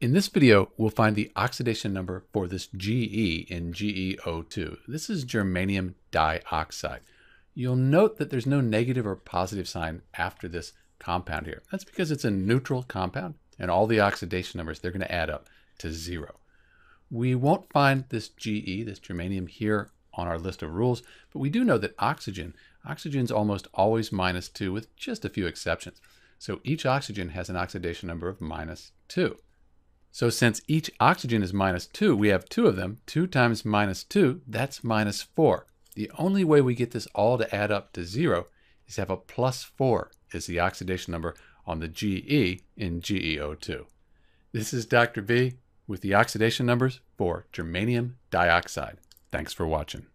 In this video, we'll find the oxidation number for this GE in GeO2. This is germanium dioxide. You'll note that there's no negative or positive sign after this compound here. That's because it's a neutral compound and all the oxidation numbers, they're gonna add up to zero. We won't find this GE, this germanium here on our list of rules, but we do know that oxygen, oxygen's almost always minus two with just a few exceptions. So each oxygen has an oxidation number of minus two. So since each oxygen is minus 2, we have two of them. 2 times minus 2, that's minus 4. The only way we get this all to add up to 0 is to have a plus 4 is the oxidation number on the GE in GeO2. This is Dr. V with the oxidation numbers for germanium dioxide. Thanks for watching.